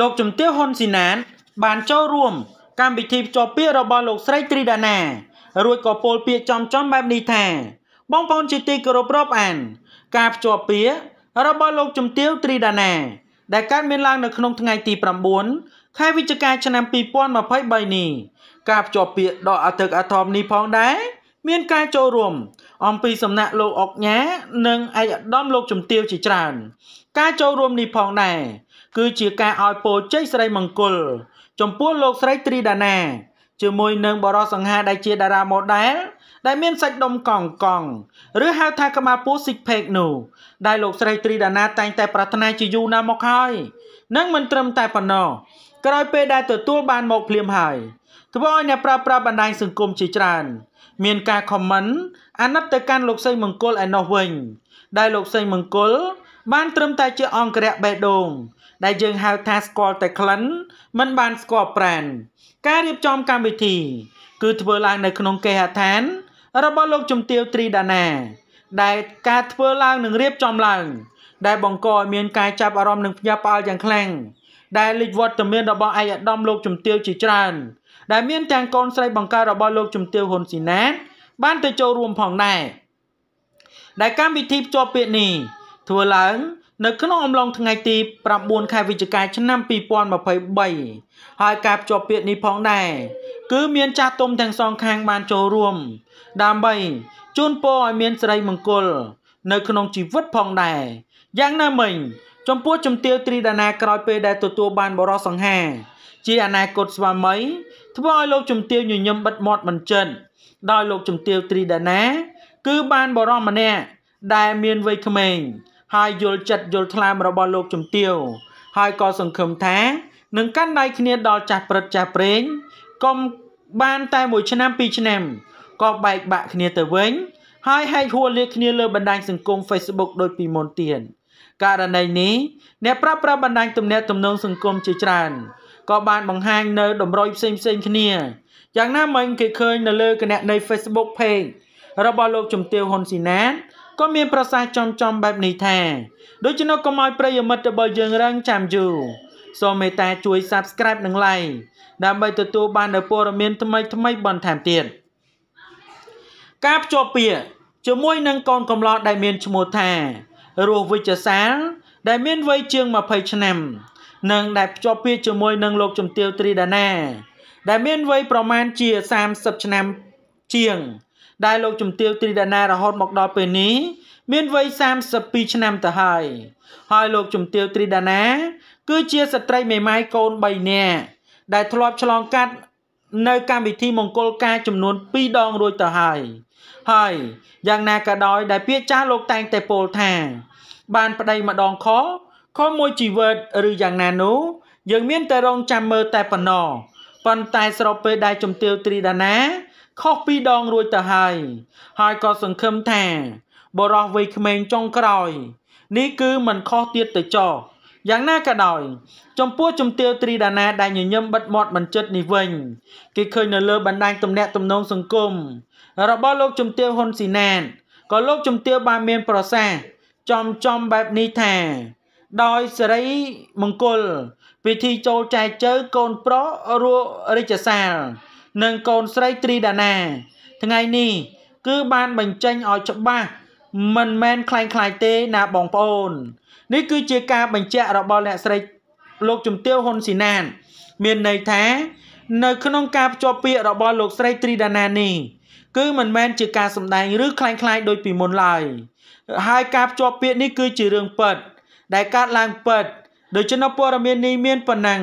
លោកជំទាវហ៊ុនស៊ីណានបានចូលរួមកម្មវិធីភ្ជាប់ពាក្យរបស់លោកស្រីត្រីដាណា រួចក៏ពោលពាក្យចំចំបែបនេះថាបងប្អូនជាទីគោរពរាប់អានការភ្ជាប់ពាក្យរបស់លោកជំទាវត្រីដាណា ដែលកើតមានឡើងនៅក្នុងថ្ងៃទី9ខែវិច្ឆិកាឆ្នាំ2023នេះ ការភ្ជាប់ពាក្យដ៏អធិកអធមនេះផងដែរមានការចូលរួម អំពីសំណាក់លោកអុកញ៉ានិងឯកឧត្តមលោកជំទាវជាច្រើន ការចូលរួមនេះផងដែរគឺជាការឲ្យពរជ័យស្រី មង្គល ចំពោះលោកស្រីត្រីដាណាជាមួយនឹងបរិសង្ហាដែលជាតារាម៉ូដែលដែលមានសាច់ដុំកង់កង់ឬហៅថាក្បាលពោះ six pack នោះដែលលោកស្រីត្រីដាណាតែងតែប្រាថ្នាជាយូរណាស់មកហើយនឹងមិនត្រឹមតែប៉ុណ្ណោះក្រោយពេលដែលទទួលបាន មកភ្លាមហើយ ធ្វើឲ្យអ្នកប្រើប្រាស់បណ្ដាញសង្គមជាច្រើនមានការ comment អាណិតទៅកាន់លោកសីមង្គលឯណោះវិញដែលលោកសីមង្គលបានត្រឹមតែជាអង្គរៈបេះដូងដែលយើងហៅថាស្គាល់តែក្លិនមិនបានស្គាល់ប្រានការរៀបចំកម្មវិធី គឺធ្វើឡើងនៅក្នុងគេហដ្ឋាន របស់លោកជំទាវត្រីដាណា ដែលការធ្វើឡើង និងរៀបចំឡើង ដែលបង្កឲ្យមានការចាប់អារម្មណ៍និងភ្ញាក់ផ្អើលយ៉ាងខ្លាំងដែលលេចវត្តមានរបស់ឯកឧត្តមលោកជំទាវជាច្រើន ដែលមានទាំងកូនស្រីបង្ការរបស់លោក ជំទាវហ៊ុនស៊ីណាតបានទៅចូលរួមផងដែរដែលកម្មវិធីភ្ជាប់ពាក្យនេះធ្វើឡើងនៅក្នុងអំឡុងថ្ងៃទី9ខែវិច្ឆិកាឆ្នាំ2023ហើយការភ្ជាប់ពាក្យនេះផងដែរគឺមានចាស់ទុំទាំងសងខាងបានចូលរួម ដើម្បីជូនពរឲ្យមានសិរីមង្គលនៅក្នុងជីវិតផងដែរយ៉ាងណាមិញ ចំពោះជំទាវត្រីដាណាក្រោយពេលដែលទទួលបានបរិសសង្ហាជាអនាគតស្វាមីធ្វើឲ្យលោកជំទាវញញឹមបិទមាត់មិនចិនដោយលោកជំទាវត្រីដាណា គឺបានបរិសម្នាក់ដែលមានវ័យក្មេងហើយយល់ចិត្តយល់ថ្លើមរបស់លោកជំទាវហើយក៏សង្ឃឹមថានឹងកាន់ដៃគ្នាដល់ចាស់ព្រឹត្តចាស់ប្រេងកុំបានតែមួយឆ្នាំពីរឆ្នាំ ក៏បែកបាក់គ្នាទៅវិញ ហើយហែកហួរលាគ្នាលើបណ្ដាញសង្គម Facebook ដូចពីមុនទៀតករណីនេះអ្នកប្រើប្រាស់បណ្ដាញទំនាក់ទំនងសង្គមជាច្រើន ក៏បានបង្ហាញនៅតម្រុយផ្សេងផ្សេងគ្នាយ៉ាងណាមិញគេឃើញនៅលើគណនី Facebook Page របស់លោកជំទាវហ៊ុនស៊ីណាតគាត់មានប្រសាសន៍ចំចំបែបនេះថា ដូច្នោះកុំឲ្យប្រិយមិត្តរបស់យើងរងចាំយូរសូមមេត្តាជួយ Subscribe និង Like ដើម្បីទទួល បាននូវព័ត៌មាន ថ្មី ថ្មីបន្ថែមទៀតការភ្ជាប់ពាក្យជាមួយ នឹងកូនកំឡោះដែលមានឈ្មោះថារស់វិជ្ជសាលដែល មានវ័យជាង20ឆ្នាំនិងដែលភ្ជាប់ពាក្យជាមួយនឹងលោកជំទាវត្រីដាណា ដែលមានវ័យប្រមាណជា30ឆ្នាំជាងដែលលោកជំទាវត្រីដាណារហូតមកដល់ពេលនេះមានវ័យ32ឆ្នាំទៅហើយ ហើយលោកជំទាវត្រីដាណា គឺជាស្ត្រីមេម៉ាយកូន3នាក់ដែលធ្លាប់ឆ្លងកាត់ នៅ កម្មវិធីមង្គលការចំនួន2ដងរួចទៅហើយហើយយ៉ាងណាក៏ដោយដែលពាក្យចាស់លោកតែងតែពោលថា បានប្តីម្ដងខខមួយជីវិតឬយ៉ាងណានោះយើងមានតែរងចាំមើលតែប៉ុណ្ណោះប៉ុន្តែស្របពេលដែលជំទាវត្រីដាណាខុសពីដងរួចទៅហើយហើយក៏សង្ឃឹមថា បរោះវ័យក្មេងចុងក្រោយនេះគឺមិនខុសទៀតទៅចោយ៉ាងណាក៏ដោយ ចំពោះជំទាវត្រីដាណាដែលញញឹមបិទមាត់បញ្ចិតនេះវិញគេឃើញនៅលើបណ្ដាញទំនាក់ទំនងសង្គមរបស់លោកជំទាវហ៊ុនស៊ីណានក៏លោកជំទាវបានមាន ប្រសាសន៍ចំចំបែបនេះថា ដោយសេរីមង្គលពិធីចូលចែកជើកូនប្រុសរួរាជសាលនិងកូនស្រីត្រីដាណា ថ្ងៃនេះ គឺបានបញ្ចេញឲ្យច្បាស់មិនមែនคล้ายคล้ายទេណាបងប្អូននេះគឺជាការបញ្ជាក់របស់អ្នកស្រី លោកជំទាវហ៊ុនស៊ីណាន មានន័យថា នៅក្នុងការភ្ជាប់ពាក្យរបស់លោកស្រីត្រីដាណានេះគឺមិនមែនជាការសម្ដែងឬคล้ายคล้ายដូចពីមុនឡើយហើយការភ្ជាប់ពាក្យនេះគឺជារឿងពិត ដែលកើតឡើងពិតដូច្នោះព័ត៌មាននេះមានប៉ុណ្ណឹង